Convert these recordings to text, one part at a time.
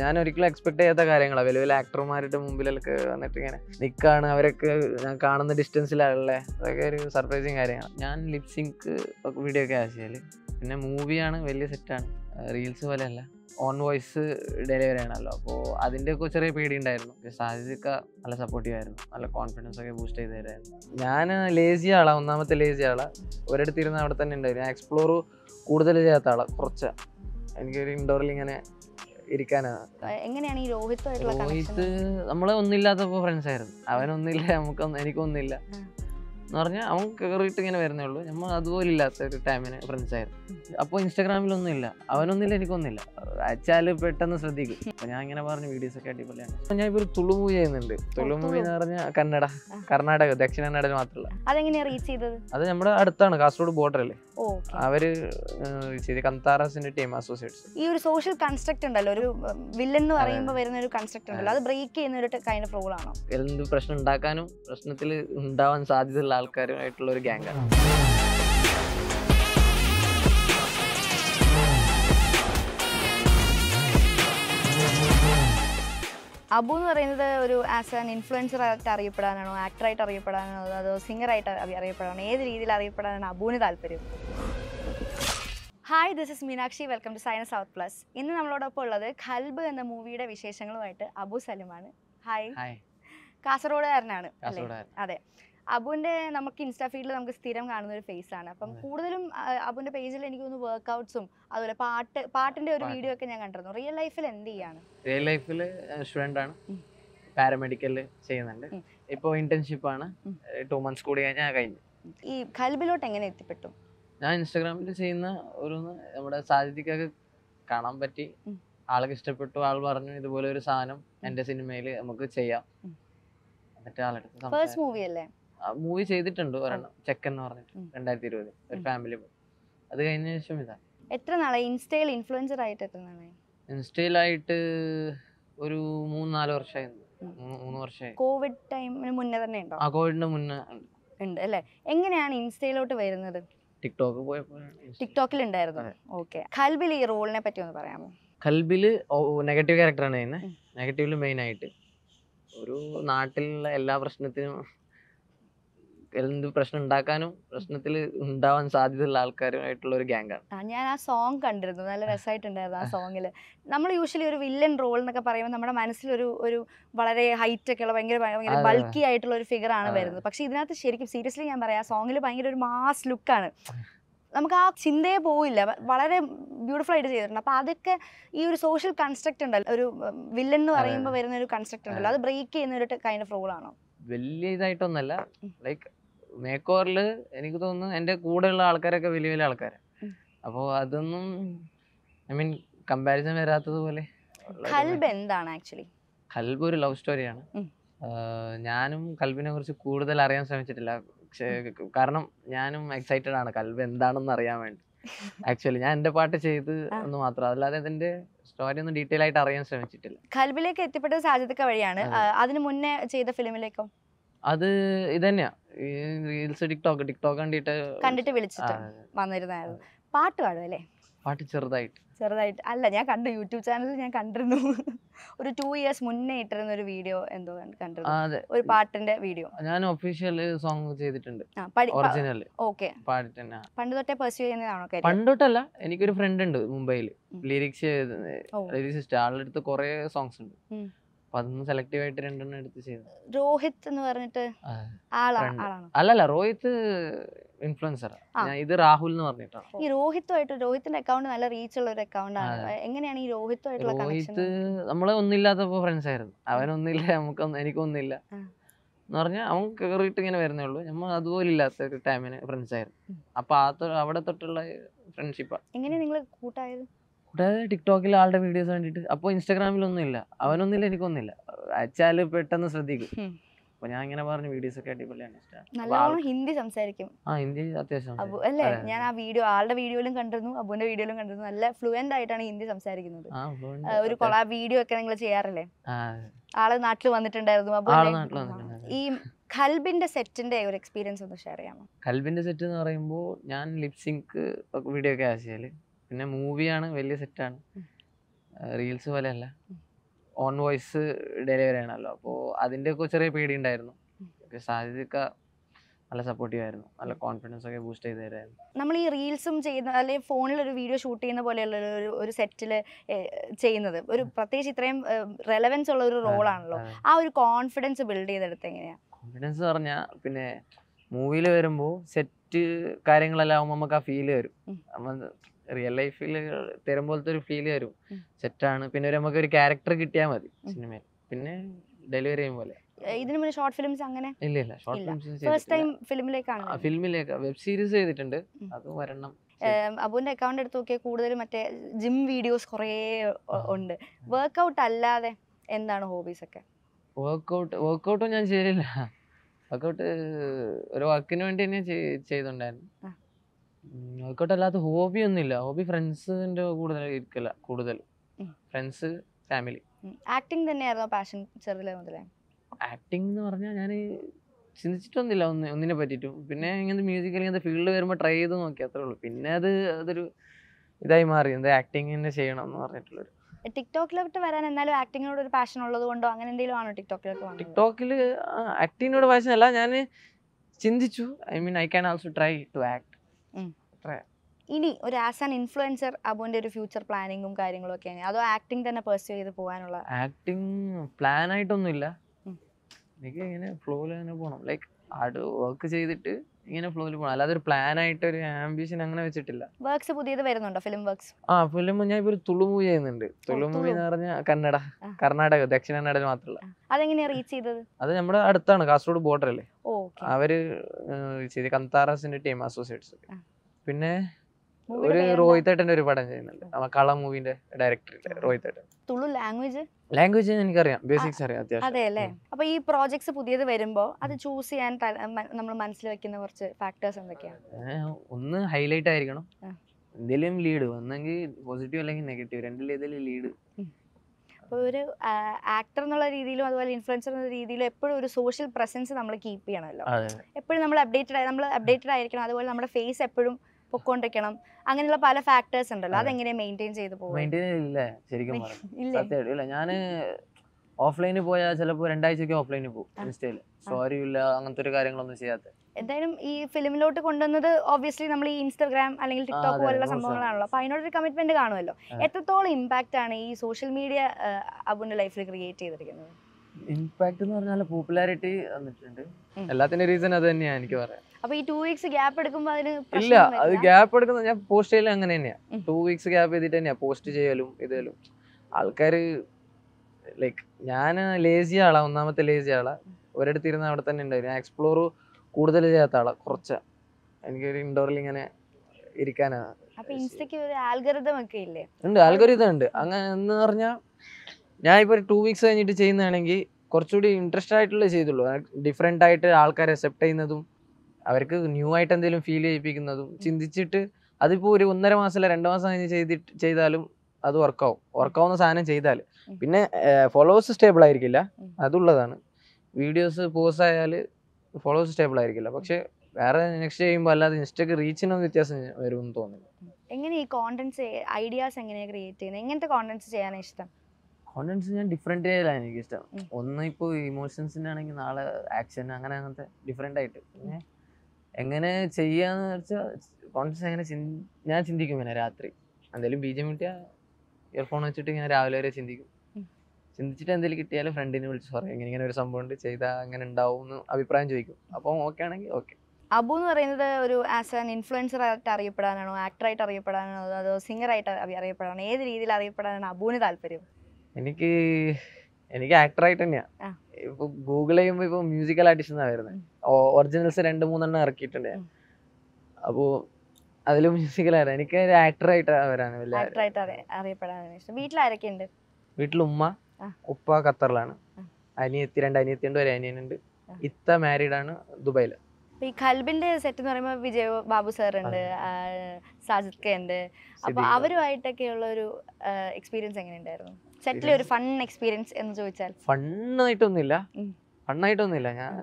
ഞാൻ ഒരിക്കലും എക്സ്പെക്ട് ചെയ്യാത്ത കാര്യങ്ങളാണ് വലിയ വലിയ ആക്ടർമാരുടെ മുമ്പിലൊക്കെ വന്നിട്ട് ഇങ്ങനെ നിൽക്കാണ് അവരൊക്കെ ഞാൻ കാണുന്ന ഡിസ്റ്റൻസിലാണല്ലേ അതൊക്കെ ഒരു സർപ്രൈസിങ് കാര്യമാണ് ഞാൻ ലിപ്സിങ്ക് വീഡിയോ ഒക്കെ ആശയാൽ പിന്നെ മൂവിയാണ് വലിയ സെറ്റാണ് റീൽസ് പോലെയല്ല ഓൺ വോയിസ് ഡെലിവറി ആണല്ലോ അപ്പോൾ അതിൻ്റെയൊക്കെ ചെറിയ പേടി ഉണ്ടായിരുന്നു സാധ്യതയൊക്കെ നല്ല സപ്പോർട്ടീവ് ആയിരുന്നു നല്ല കോൺഫിഡൻസ് ഒക്കെ ബൂസ്റ്റ് ചെയ്ത് തരായിരുന്നു ഞാൻ ലേസി ആളാണ് ഒന്നാമത്തെ ലേസി ആളാണ് ഒരിടത്തിരുന്ന് അവിടെ തന്നെ ഉണ്ടായിരുന്നു ഞാൻ എക്സ്പ്ലോർ കൂടുതൽ ചെയ്യാത്ത ആളാണ് കുറച്ച് എനിക്കൊരു ഇൻഡോറിൽ ഇങ്ങനെ എങ്ങനെയാണ് ഈ രോഹിത്തുമായിട്ടുള്ള രോഹിത്ത് നമ്മളെ ഒന്നില്ലാത്തപ്പോ ഫ്രണ്ട്സ് ആയിരുന്നു അവനൊന്നില്ല നമുക്ക് എനിക്കൊന്നില്ല എന്ന് പറഞ്ഞാൽ അവൻ കയറിയിട്ട് ഇങ്ങനെ വരുന്നേ ഉള്ളൂ നമ്മൾ അതുപോലെ ഇല്ലാത്ത ഒരു ടൈമിന് ഫ്രണ്ട്സ് ആയിരുന്നു അപ്പോൾ ഇൻസ്റ്റാഗ്രാമിലൊന്നും ഇല്ല അവനൊന്നില്ല എനിക്കൊന്നില്ല അയച്ചാൽ പെട്ടെന്ന് ശ്രദ്ധിക്കും ഞാൻ ഇങ്ങനെ പറഞ്ഞു വീഡിയോസ് ഒക്കെ അടിപൊളിയാണ് ഞാൻ ഇപ്പോൾ തുളുമൂ ചെയ്യുന്നുണ്ട് തുളുമൂ എന്ന് പറഞ്ഞാൽ കന്നഡ കർണാടക ദക്ഷിണ കന്നഡയിൽ മാത്രമല്ല അതെങ്ങനെയാണ് റീച്ച് ചെയ്തത് അത് നമ്മുടെ അടുത്താണ് കാസർഗോഡ് ബോർഡർ അല്ലേ അവര് ചെയ്ത് കന്താറാസിന്റെ ടീം അസോസിയേറ്റ്സ് ഈ ഒരു സോഷ്യൽ കൺസ്ട്രക്ട് ഉണ്ടല്ലോ ഒരു വില്ലൻ എന്ന് പറയുമ്പോൾ വരുന്ന ഒരു കൺസ്ട്രക്ട് ഉണ്ടല്ലോ അത് ബ്രേക്ക് ചെയ്യുന്ന ഒരു കൈൻഡ് ഓഫ് റോൾ ആണോ എന്ത് പ്രശ്നം ഉണ്ടാക്കാനും പ്രശ്നത്തിൽ ഉണ്ടാവാൻ സാധ്യതയുള്ള ആൾക്കാരുമായിട്ടുള്ള ഒരു ഗ്യാങ് ആണ് അബു എന്ന് പറയുന്നത് ഒരു ആസ് ആൻ ഇൻഫ്ലുവൻസർ ആയിട്ട് അറിയപ്പെടാനാണോ ആക്ടറായിട്ട് അറിയപ്പെടാനാണോ അതോ സിംഗറായിട്ട് അറിയപ്പെടാനാണോ ഏത് രീതിയിൽ അറിയപ്പെടാനാണ് അബുവിന് താല്പര്യം hi this is Meenakshi welcome to Saina south plus ഇന്ന് നമ്മളോടൊപ്പം ഉള്ളത് ഖൽബ് എന്ന മൂവിയുടെ വിശേഷങ്ങളുമായിട്ട് അബു സലിമാണ് ഹായ് കാസർഗോഡുകാരനാണ് അതെ അബുവിന്റെ നമുക്ക് ഇൻസ്റ്റാ ഫീഡിൽ നമുക്ക് സ്ഥിരം കാണുന്ന ഒരു ഫേസ് ആണ് അപ്പം കൂടുതലും അബുവിന്റെ പേജിൽ എനിക്ക് തോന്നുന്നു വർക്ക്ഔട്ട്സും അതുപോലെ പാട്ട് പാട്ടിന്റെ ഒരു വീഡിയോ ഒക്കെ ഞാൻ കണ്ടിരുന്നു റിയൽ ലൈഫിൽ എന്ത് ചെയ്യാണ് റിയൽ ലൈഫിൽ സ്റ്റുഡന്റ് ആണ് പാരാമെഡിക്കൽ ചെയ്യുന്നുണ്ട് ഇപ്പോൾ ഇന്റേൺഷിപ്പ് ആണ് ടു മന്ത്സ് കൂടി കഴിഞ്ഞാൽ കഴിഞ്ഞു ഈ ഖൽബിലോട്ട് എങ്ങനെ എത്തിപ്പെട്ടു ഞാൻ ഇൻസ്റ്റാഗ്രാമിൽ ചെയ്യുന്ന ഒരു നമ്മുടെ സാധ്യതയ്ക്കൊക്കെ കാണാൻ പറ്റി ആൾക്ക് ഇഷ്ടപ്പെട്ടു ആൾ പറഞ്ഞു ഇതുപോലെ ഒരു സാധനം എന്റെ സിനിമയിൽ നമുക്ക് ചെയ്യാം എന്നിട്ട് ആളെടുത്ത് ഫസ്റ്റ് മൂവി അല്ലേ മൂവി ചെയ്തിട്ടുണ്ട് ഒരെണ്ണം ചെക്കൻ എന്ന് പറഞ്ഞിട്ട് രണ്ടായിരത്തി ഇരുപത് ഒരു ഫാമിലി അത് കഴിഞ്ഞ ശേഷം ഇതാ എത്ര നാളായി ഇൻസ്റ്റയിൽ ഇൻഫ്ലുവൻസർ ആയിട്ട് എത്ര നാളായി ഇൻസ്റ്റയിലായിട്ട് ഒരു മൂന്ന് നാല് വർഷമായി മൂന്ന് വർഷമായി കോവിഡ് ടൈമിന് മുന്നേ തന്നെ ഉണ്ടോ ആ കോവിഡിന് മുന്നേ ഉണ്ട് അല്ലേ എങ്ങനെയാണ് ഇൻസ്റ്റയിലോട്ട് വരുന്നത് ടിക്ടോക്ക് പോയപ്പോൾ ടിക്ടോക്കിൽ ഉണ്ടായിരുന്നു ഓക്കെ ഖൽബിൽ ഈ റോളിനെ പറ്റി ഒന്ന് പറയാമോ ഖൽബിൽ നെഗറ്റീവ് ക്യാരക്ടറാണ് ചെയ്യുന്നത് നെഗറ്റീവിൽ മെയിൻ ആയിട്ട് ഒരു നാട്ടിലുള്ള എല്ലാ പ്രശ്നത്തിനും എന്ത് പ്രശ്നം ഉണ്ടാക്കാനും പ്രശ്നത്തിൽ ഉണ്ടാവാൻ സാധ്യതയുള്ള ആൾക്കാരുമായിട്ടുള്ള ഒരു ഗ്യാങ് ആണ് ഞാൻ ആ സോങ് കണ്ടിരുന്നു നല്ല രസമായിട്ടുണ്ടായിരുന്നു ആ സോങ്ങിൽ നമ്മൾ യൂഷ്വലി ഒരു വില്ലൻ റോൾ എന്നൊക്കെ പറയുമ്പോൾ നമ്മുടെ മനസ്സിലൊരു ഒരു വളരെ ഹൈറ്റ് ഒക്കെ ഉള്ള ഭയങ്കര ഭയങ്കര ബൾക്കി ആയിട്ടുള്ള ഒരു ഫിഗർ ആണ് വരുന്നത് പക്ഷെ ഇതിനകത്ത് ശരിക്കും സീരിയസ്ലി ഞാൻ പറയാം ആ സോങ്ങിൽ ഭയങ്കര ഒരു മാസ് ലുക്കാണ് നമുക്ക് ആ ചിന്തയെ പോവില്ല വളരെ ബ്യൂട്ടിഫുൾ ആയിട്ട് ചെയ്തിട്ടുണ്ട് അപ്പോൾ അതൊക്കെ ഈ ഒരു സോഷ്യൽ കൺസ്ട്രക്റ്റ് ഉണ്ടല്ലോ ഒരു വില്ലൻ എന്ന് പറയുമ്പോൾ വരുന്ന ഒരു കൺസ്ട്രക്റ്റ് ഉണ്ടല്ലോ അത് ബ്രേക്ക് ചെയ്യുന്ന ഒരു കൈൻഡ് ഓഫ് ആണോ വലിയ ഇതായിട്ടൊന്നല്ല ലൈക്ക് മേക്ക് ഓവറിൽ എനിക്ക് തോന്നുന്നു എൻ്റെ കൂടെയുള്ള ആൾക്കാരൊക്കെ വലിയ വലിയ ആൾക്കാരാണ് അപ്പോൾ അതൊന്നും ഐ മീൻ കമ്പാരിസൺ വരാത്തതുപോലെ ഹൽബ് എന്താണ് ആക്ച്വലി ഹൽബ് ഒരു ലവ് സ്റ്റോറിയാണ് ഞാനും കൽബിനെ കുറിച്ച് കൂടുതൽ അറിയാൻ ശ്രമിച്ചിട്ടില്ല കാരണം ഞാനും എക്സൈറ്റഡ് ആണ് കൽബ് എന്താണെന്ന് അറിയാൻ വേണ്ടി ആക്ച്വലി ഞാൻ എന്റെ പാട്ട് ചെയ്ത് എന്ന് മാത്രം അല്ലാതെ അതിന്റെ സ്റ്റോറി ഒന്നും ഡീറ്റെയിൽ ആയിട്ട് അറിയാൻ ശ്രമിച്ചിട്ടില്ല കൽബിലേക്ക് എത്തിപ്പെട്ടത് സാജിദ് വഴിയാണ് അതിനു മുന്നേ ചെയ്ത ഫിലിമിലേക്കോ അത് ഇതന്നെയാ റീൽസ് ടിക്ടോക്ക് ടിക്ടോക്ക് കണ്ടിട്ട് കണ്ടിട്ട് വിളിച്ചിട്ട് വന്നിരുന്നായിരുന്നു പാട്ട് പാടും അല്ലേ പാട്ട് ചെറുതായിട്ട് ചെറുതായിട്ട് അല്ല ഞാൻ കണ്ടു യൂട്യൂബ് ചാനലിൽ ഞാൻ കണ്ടിരുന്നു ഒരു ടു ഇയേഴ്സ് മുന്നേ ഇട്ടിരുന്ന ഒരു വീഡിയോ എന്തോ കണ്ടിരുന്നു ഒരു പാട്ടിന്റെ വീഡിയോ ഞാൻ ഒഫീഷ്യൽ സോങ് ചെയ്തിട്ടുണ്ട് ഒറിജിനൽ ഓക്കെ പാടിട്ട് പണ്ട് തൊട്ടേ പെർസ്യൂ ചെയ്യുന്നതാണോ പണ്ട് തൊട്ടല്ല എനിക്കൊരു ഫ്രണ്ട് ഉണ്ട് മുംബൈയിൽ ലിറിക്സ് ലിറിക്സിസ്റ്റ് ആളുടെ അടുത്ത് കുറെ സോങ്സ് ഉണ്ട് അതൊന്നും സെലക്റ്റീവ് രണ്ടെണ്ണം എടുത്ത് ചെയ്തു രോഹിത് എന്ന് പറഞ്ഞിട്ട് അല്ലല്ല രോഹിത് ഇൻഫ്ലുവൻസർ ഇത് രാഹുൽ എന്ന് പറഞ്ഞിട്ടാണ് ഈ രോഹിത്തുമായിട്ട് രോഹിത്തിന്റെ അക്കൗണ്ട് നല്ല റീച്ച് ഉള്ള ഒരു അക്കൗണ്ട് ആണ് എങ്ങനെയാണ് ഈ രോഹിത്തുമായിട്ടുള്ള രോഹിത് നമ്മളെ ഒന്നില്ലാത്തപ്പോ ഫ്രണ്ട്സ് ആയിരുന്നു അവനൊന്നില്ല നമുക്ക് എനിക്കൊന്നില്ല എന്ന് പറഞ്ഞാൽ അവൻ കയറിയിട്ട് ഇങ്ങനെ വരുന്നേ ഉള്ളൂ നമ്മൾ അതുപോലെ ഇല്ലാത്ത ഒരു ടൈമിന് ഫ്രണ്ട്സ് ആയിരുന്നു അപ്പൊ ആ അവിടെ തൊട്ടുള്ള ഫ്രണ്ട്ഷിപ്പാണ് എങ്ങനെയാണ് നിങ്ങൾ കൂട്ടായത് കൂടാതെ ടിക്ടോക്കിൽ ആളുടെ വീഡിയോസ് കണ്ടിട്ട് അപ്പോൾ ഇൻസ്റ്റാഗ്രാമിലൊന്നുമില്ല അവനൊന്നുമില്ല എനിക്കൊന്നുമില്ല അയച്ചാൽ പെട്ടെന്ന് ശ്രദ്ധിക്കും അപ്പൊ ഞാൻ ഇങ്ങനെ പറഞ്ഞു വീഡിയോസ് ഒക്കെ അടിപൊളിയാണ് നല്ലോണം ഹിന്ദി സംസാരിക്കും ആ ഹിന്ദി അത്യാവശ്യം അല്ലേ ഞാൻ ആ വീഡിയോ ആളുടെ വീഡിയോയിലും കണ്ടിരുന്നു അബുവിന്റെ വീഡിയോയിലും കണ്ടിരുന്നു നല്ല ഫ്ലുവന്റ് ആയിട്ടാണ് ഹിന്ദി സംസാരിക്കുന്നത് ഒരു കൊളാ വീഡിയോ ഒക്കെ നിങ്ങൾ ചെയ്യാറില്ലേ ആള് നാട്ടിൽ വന്നിട്ടുണ്ടായിരുന്നു അപ്പൊ ഈ കൽബിന്റെ സെറ്റിന്റെ ഒരു എക്സ്പീരിയൻസ് ഒന്ന് ഷെയർ ചെയ്യാമോ കൽബിന്റെ സെറ്റ് എന്ന് പറയുമ്പോൾ ഞാൻ ലിപ്സിങ്ക് വീഡിയോ ഒക്കെ ആശയാല് പിന്നെ മൂവിയാണ് വലിയ സെറ്റാണ് റീൽസ് പോലെയല്ല ഓൺ വോയിസ് ഡെലിവറി ആണല്ലോ അപ്പോൾ അതിൻ്റെയൊക്കെ ചെറിയ പേടി ഉണ്ടായിരുന്നു സാധ്യതയൊക്കെ നല്ല സപ്പോർട്ടീവ് ആയിരുന്നു നല്ല കോൺഫിഡൻസ് ഒക്കെ ബൂസ്റ്റ് ചെയ്ത് തരായിരുന്നു നമ്മൾ ഈ റീൽസും ചെയ്യുന്ന അല്ലെങ്കിൽ ഫോണിൽ ഒരു വീഡിയോ ഷൂട്ട് ചെയ്യുന്ന പോലെയുള്ള ഒരു ഒരു സെറ്റിൽ ചെയ്യുന്നത് ഒരു പ്രത്യേകിച്ച് ഇത്രയും റെലവൻസ് ഉള്ള ഒരു റോളാണല്ലോ ആ ഒരു കോൺഫിഡൻസ് ബിൽഡ് ചെയ്തെടുത്ത് എങ്ങനെയാണ് കോൺഫിഡൻസ് പറഞ്ഞാൽ പിന്നെ മൂവിയിൽ വരുമ്പോൾ സെറ്റ് കാര്യങ്ങളെല്ലാം ആകുമ്പോൾ നമുക്ക് ആ ഫീല് വരും റിയൽ ലൈഫിൽ തരും പോലത്തെ ഒരു ഫീൽ തരും സെറ്റാണ് പിന്നെ ഒരു നമുക്ക് ഒരു ക്യാരക്ടർ കിട്ടിയാൽ മതി സിനിമയിൽ പിന്നെ ഡെലിവറി ചെയ്യും പോലെ ഇതിനു മുന്നേ ഷോർട്ട് ഫിലിംസ് അങ്ങനെ ഇല്ല ഇല്ല ഷോർട്ട് ഫിലിംസ് ഫസ്റ്റ് ടൈം ഫിലിമിലേക്കാണ് ഫിലിമിലേക്ക് വെബ് സീരീസ് ചെയ്തിട്ടുണ്ട് അത് വരണം അബുവിന്റെ അക്കൗണ്ട് എടുത്ത് നോക്കിയാൽ കൂടുതൽ മറ്റേ ജിം വീഡിയോസ് കുറേ ഉണ്ട് വർക്ക്ഔട്ട് അല്ലാതെ എന്താണ് ഹോബീസ് ഒക്കെ വർക്ക്ഔട്ട് വർക്ക്ഔട്ടും ഞാൻ ചെയ്തില്ല വർക്ക്ഔട്ട് ഒരു വർക്കിന് വേണ്ടി തന്നെ ചെയ്തുണ്ടായിരുന്നു ആയിക്കോട്ടെ അല്ലാത്ത ഹോബി ഒന്നുമില്ല ഹോബി ഫ്രണ്ട്സിന്റെ കൂടുതൽ ഇരിക്കല കൂടുതൽ ഫ്രണ്ട്സ് ഫാമിലി ആക്ടിങ് തന്നെയായിരുന്നു പാഷൻ ചെറുതിലെ മുതലേ ആക്ടിങ് എന്ന് പറഞ്ഞാൽ ഞാൻ ചിന്തിച്ചിട്ടൊന്നുമില്ല ഒന്ന് ഒന്നിനെ പറ്റിയിട്ടും പിന്നെ ഇങ്ങനത്തെ മ്യൂസിക്കൽ ഇങ്ങനത്തെ ഫീൽഡ് വരുമ്പോൾ ട്രൈ ചെയ്ത് നോക്കി അത്രേ ഉള്ളൂ പിന്നെ അത് അതൊരു ഇതായി മാറി എന്താ ആക്ടിങ് തന്നെ ചെയ്യണം എന്ന് പറഞ്ഞിട്ടുള്ളൊരു ടിക്ടോക്കിലോട്ട് വരാൻ എന്നാലും ആക്ടിങ്ങിനോട് ഒരു പാഷൻ ഉള്ളത് കൊണ്ടോ അങ്ങനെ എന്തെങ്കിലും ആണോ ടിക്ടോക്കിലോട്ട് ടിക്ടോക്കിൽ ആക്ടിങ്ങിനോട് പാഷൻ അല്ല ഞാൻ ചിന്തിച്ചു I mean I can also try to act ഇനി ഒരു ആസ് ആൻ ഇൻഫ്ലുവൻസർ അബുവിന്റെ ഒരു ഫ്യൂച്ചർ പ്ലാനിങ്ങും കാര്യങ്ങളും ഒക്കെ അതോ ആക്ടിങ് തന്നെ പെർസ്യൂ ചെയ്ത് പോകാനുള്ള ആക്ടിങ് പ്ലാൻ ആയിട്ടൊന്നുമില്ല എനിക്ക് ഇങ്ങനെ ഫ്ലോയിൽ തന്നെ പോകണം ലൈക്ക് അത് വർക്ക് ചെയ്തിട്ട് ഇങ്ങനെ ഫ്ലോയിൽ പോകണം അല്ലാതെ ഒരു പ്ലാൻ ആയിട്ട് ഒരു ആംബിഷൻ അങ്ങനെ വെച്ചിട്ടില്ല വർക്ക്സ് പുതിയത് വരുന്നുണ്ടോ ഫിലിം വർക്ക്സ് ആ ഫിലിം ഞാൻ ഇപ്പൊ ഒരു തുളു മൂവി ചെയ്യുന്നുണ്ട് തുളു മൂവി എന്ന് പറഞ്ഞാൽ കന്നഡ കർണാടക ദക്ഷിണ കന്നഡയിൽ മാത്രമല്ല അതെങ്ങനെയാ റീച്ച് ചെയ്തത് അത് നമ്മുടെ അടുത്താണ് കാസർഗോഡ് ബോർഡർ അല്ലേ അവര് ചെയ്ത് കന്താറാസിന്റെ ടീം അസോസിയേറ്റ്സ് പിന്നെ ഒരു റോഹിത് ഏട്ടന്റെ ഒരു പടം ചെയ്യുന്നുണ്ട് കള മൂവിന്റെ ഡയറക്ടർ റോഹിത് ഏട്ടൻ തുളു ലാംഗ്വേജ് ലാംഗ്വേജ് എനിക്കറിയാം ബേസിക്സ് അറിയാം അത്യാവശ്യം അതെ അല്ലേ അപ്പൊ ഈ പ്രോജക്ട്സ് പുതിയത് വരുമ്പോ അത് ചൂസ് ചെയ്യാൻ നമ്മൾ മനസ്സിൽ വെക്കുന്ന കുറച്ച് ഫാക്ടേഴ്സ് എന്തൊക്കെയാണ് ഒന്ന് ഹൈലൈറ്റ് ആയിരിക്കണം എന്തെങ്കിലും ലീഡ് ഒന്നെങ്കിൽ പോസിറ്റീവ് അല്ലെങ്കിൽ നെഗറ്റീവ് രണ്ടിലേതെങ്കിലും ലീഡ് അപ്പോൾ ഒരു ആക്ടർ എന്നുള്ള രീതിയിലും അതുപോലെ ഇൻഫ്ലുവൻസർ എന്ന രീതിയിലും എപ്പോഴും ഒരു സോഷ്യൽ പ്രസൻസ് നമ്മൾ കീപ്പ് ചെയ്യണമല്ലോ എപ്പോഴും നമ്മൾ അപ്ഡേറ്റഡ് നമ്മൾ അപ്ഡേറ്റഡ് ആയിരിക്കണം അതുപോലെ നമ്മുടെ ഫേസ് എപ്പോഴും പൊക്കോണ്ടിരിക്കണം അങ്ങനെയുള്ള പല ഫാക്ടേഴ്സ് ഉണ്ടല്ലോ അതെങ്ങനെ മെയിൻറ്റെയിൻ ചെയ്ത് പോകും ഓഫ്ലൈന് പോയാൽ ചിലപ്പോൾ രണ്ടാഴ്ചയ്ക്ക് ഓഫ്ലൈന് പോകും ഇൻസ്റ്റയിൽ സ്റ്റോറി ഇല്ല അങ്ങനത്തെ ഒരു കാര്യങ്ങളൊന്നും ചെയ്യാത്ത എന്തായാലും ഈ ഫിലിമിലോട്ട് കൊണ്ടുവന്നത് ഓബിയസ്ലി നമ്മൾ ഈ ഇൻസ്റ്റാഗ്രാം അല്ലെങ്കിൽ ടിക്ടോക്ക് പോലുള്ള സംഭവങ്ങളാണല്ലോ അപ്പൊ അതിനോടൊരു കമ്മിറ്റ്മെന്റ് കാണുമല്ലോ എത്രത്തോളം ഇമ്പാക്റ്റ് ആണ് ഈ സോഷ്യൽ മീഡിയ അബുന്റെ ലൈഫിൽ ക്രിയേറ്റ് ചെയ്തിരിക്കുന്നത് ഇമ്പാക്ട് എന്ന് പറഞ്ഞാൽ പോപ്പുലാരിറ്റി വന്നിട്ടുണ്ട് എല്ലാത്തിന്റെ റീസൺ അത് തന്നെയാണ് എനിക്ക് പറയാം അപ്പൊ ഈ ടു വീക്സ് ഗ്യാപ്പ് എടുക്കുമ്പോൾ അതിന് ഇല്ല അത് ഗ്യാപ്പ് എടുക്കുന്ന ഞാൻ പോസ്റ്റ് ചെയ്യലും അങ്ങനെ തന്നെയാണ് ടു വീക്സ് ഗ്യാപ്പ് ചെയ്തിട്ട് തന്നെയാണ് പോസ്റ്റ് ചെയ്യലും ഇതേലും ആൾക്കാര് ലൈക്ക് ഞാൻ ലേസി ആളാ ഒന്നാമത്തെ ലേസി ആളാ ഒരിടത്ത് ഇരുന്ന് അവിടെ തന്നെ ഉണ്ടായി ഞാൻ എക്സ്പ്ലോർ കൂടുതൽ ചെയ്യാത്ത ആളാ കുറച്ചാ എനിക്കൊരു ഇൻഡോറിൽ ഇങ്ങനെ ഇരിക്കാനാണ് ഉണ്ട് ആൽഗരിതം ഉണ്ട് അങ്ങനെ എന്ന് പറഞ്ഞാൽ ഞാൻ ഇപ്പോൾ ടു വീക്സ് കഴിഞ്ഞിട്ട് ചെയ്യുന്നതാണെങ്കിൽ കുറച്ചുകൂടി ഇൻട്രസ്റ്റ് ആയിട്ടുള്ള ചെയ്തുള്ളൂ ഡിഫറെൻ്റ് ആയിട്ട് ആൾക്കാരെ അക്സെപ്റ്റ് ചെയ്യുന്നതും അവർക്ക് ന്യൂ ആയിട്ട് എന്തെങ്കിലും ഫീൽ ചെയ്യിപ്പിക്കുന്നതും ചിന്തിച്ചിട്ട് അതിപ്പോ ഒരു ഒന്നര മാസം അല്ല രണ്ട് മാസം കഴിഞ്ഞ് ചെയ്തിട്ട് ചെയ്താലും അത് വർക്കാവും വർക്കാവുന്ന സാധനം ചെയ്താൽ പിന്നെ ഫോളോവേഴ്സ് സ്റ്റേബിൾ ആയിരിക്കില്ല അതുള്ളതാണ് വീഡിയോസ് പോസ് ആയാൽ ഫോളോവേഴ്സ് സ്റ്റേബിൾ ആയിരിക്കില്ല പക്ഷെ വേറെ നെക്സ്റ്റ് ചെയ്യുമ്പോൾ അല്ലാതെ ഇൻസ്റ്റക്ക് റീച്ചിനൊന്നും വ്യത്യാസം വരുമെന്ന് തോന്നുന്നു എങ്ങനെ ഈ കോണ്ടന്റ്സ് ഐഡിയാസ് എങ്ങനെയാണ് ക്രിയേറ്റ് ചെയ്യുന്നത് എങ്ങനത്തെ കോണ്ടന്റ്സ് ചെയ്യാനാണ് ഇഷ്ടം കോണ്ടന്റ്സ് ഞാൻ ഡിഫറെൻ്റ് ആയാലാണ് എനിക്കിഷ്ടം ഒന്ന് ഇപ്പോൾ ഇമോഷൻസിൻ്റെ ആണെങ്കിൽ നാളെ ആക്ഷൻ അങ്ങനെ അങ്ങനത്തെ ഡിഫറെൻ്റ് ആയിട്ട് പിന്നെ എങ്ങനെ ചെയ്യാന്ന് വെച്ചാൽ കോൺഷ്യസ് എങ്ങനെ ഞാൻ ചിന്തിക്കും പിന്നെ രാത്രി എന്തെങ്കിലും ബീജം കിട്ടിയാൽ ഇയർഫോൺ വെച്ചിട്ട് ഇങ്ങനെ രാവിലെ വരെ ചിന്തിക്കും ചിന്തിച്ചിട്ട് എന്തെങ്കിലും കിട്ടിയാലും ഫ്രണ്ടിനെ വിളിച്ച് പറയും ഇങ്ങനെ ഇങ്ങനെ ഒരു സംഭവം ഉണ്ട് ചെയ്താൽ അങ്ങനെ ഉണ്ടാവും എന്ന് അഭിപ്രായം ചോദിക്കും അപ്പം ഓക്കെ ആണെങ്കിൽ ഓക്കെ അബു എന്ന് പറയുന്നത് ഒരു ആസ് ആൻ ഇൻഫ്ലുവൻസർ ആയിട്ട് അറിയപ്പെടാനാണോ ആക്ടറായിട്ട് അറിയപ്പെടാനാണോ അതോ സിംഗർ ആയിട്ട് അറിയപ്പെടാനാണോ ഏത് രീതിയിൽ അറിയപ്പെടാനാണ് അബുവിന് താല്പര്യം എനിക്ക് എനിക്ക് ആക്ടറായിട്ട് തന്നെയാണ് ഇപ്പൊ ഗൂഗിൾ ചെയ്യുമ്പോ ഇപ്പൊ മ്യൂസിക്കൽ ആർട്ടിസ്റ്റ് എന്നാ വരുന്നത് ഒറിജിനൽസ് രണ്ട് മൂന്നെണ്ണം ഇറക്കിയിട്ടുണ്ട് അപ്പോൾ അതിൽ മ്യൂസിക്കൽ ആയിരുന്നു എനിക്ക് ഒരു ആക്ടറായിട്ട് വരാൻ വീട്ടിലാരൊക്കെയുണ്ട് വീട്ടിൽ ഉമ്മ ഉപ്പ ഖത്തറിലാണ് അനിയത്തി രണ്ട് ഉണ്ട് ഒരു അനിയനുണ്ട് ഇത്ത മാരീഡ് ആണ് ദുബായിൽ ഈ ഖൽബിന്റെ സെറ്റ് എന്ന് പറയുമ്പോൾ വിജയ് ബാബു സാർ ഉണ്ട് സാജിദ് കെ ഉണ്ട് അപ്പൊ ഉള്ള ഒരു എക്സ്പീരിയൻസ് എങ്ങനെയുണ്ടായിരുന്നു സെറ്റിൽ ഒരു ഫൺ എക്സ്പീരിയൻസ് എന്ന് ചോദിച്ചാൽ ഫണ്ണായിട്ടൊന്നുമില്ല ഫണ്ണായിട്ടൊന്നുമില്ല ഞാൻ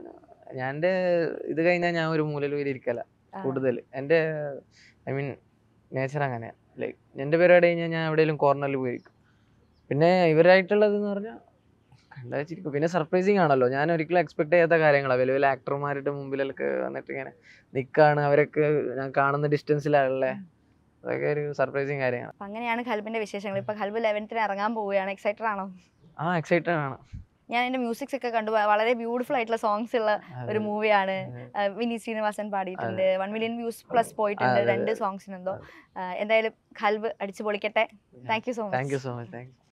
ഞാൻ എൻ്റെ ഇത് കഴിഞ്ഞാൽ ഞാൻ ഒരു മൂലയിൽ വരെ ഇരിക്കല കൂടുതൽ എൻ്റെ ഐ മീൻ നേച്ചർ അങ്ങനെയാണ് ലൈക്ക് എൻ്റെ പേരോട് കഴിഞ്ഞാൽ ഞാൻ എവിടെയെങ്കിലും കോർണറിൽ പോയിരിക്കും പിന്നെ ഇവരായിട്ടുള്ളത് എന്ന് പറഞ്ഞാൽ കണ്ടുവച്ചിരിക്കും പിന്നെ സർപ്രൈസിങ് ആണല്ലോ ഞാൻ ഒരിക്കലും എക്സ്പെക്ട് ചെയ്യാത്ത കാര്യങ്ങളാണ് വലിയ വലിയ ആക്ടർമാരുടെ മുമ്പിലൊക്കെ വന്നിട്ട് ഇങ്ങനെ നിൽക്കുകയാണ് അവരൊക്കെ ഞാൻ കാണുന്ന ഡിസ്റ്റൻസിലാണല്ലേ അതൊക്കെ ഒരു സർപ്രൈസിങ് കാര്യമാണ് അങ്ങനെയാണ് ഹൽബിന്റെ വിശേഷങ്ങൾ ഇപ്പൊ ഹൽബ് ലെവൻത്തിന് ഇറങ്ങാൻ പോവുകയാണ് എക്സൈറ്റഡ് ആണോ ആ എക്സൈറ്റഡ് ആണ് ഞാൻ എൻ്റെ മ്യൂസിക്സ് ഒക്കെ കണ്ടു വളരെ ബ്യൂട്ടിഫുൾ ആയിട്ടുള്ള സോങ്സ് ഉള്ള ഒരു മൂവിയാണ് വിനീത് ശ്രീനിവാസൻ പാടിയിട്ടുണ്ട് വൺ മില്യൺ വ്യൂസ് പ്ലസ് പോയിട്ടുണ്ട് രണ്ട് സോങ്സിനെന്തോ എന്തായാലും ഹൽവ് അടിച്ചു പൊളിക്കട്ടെ thank so much thank so much thank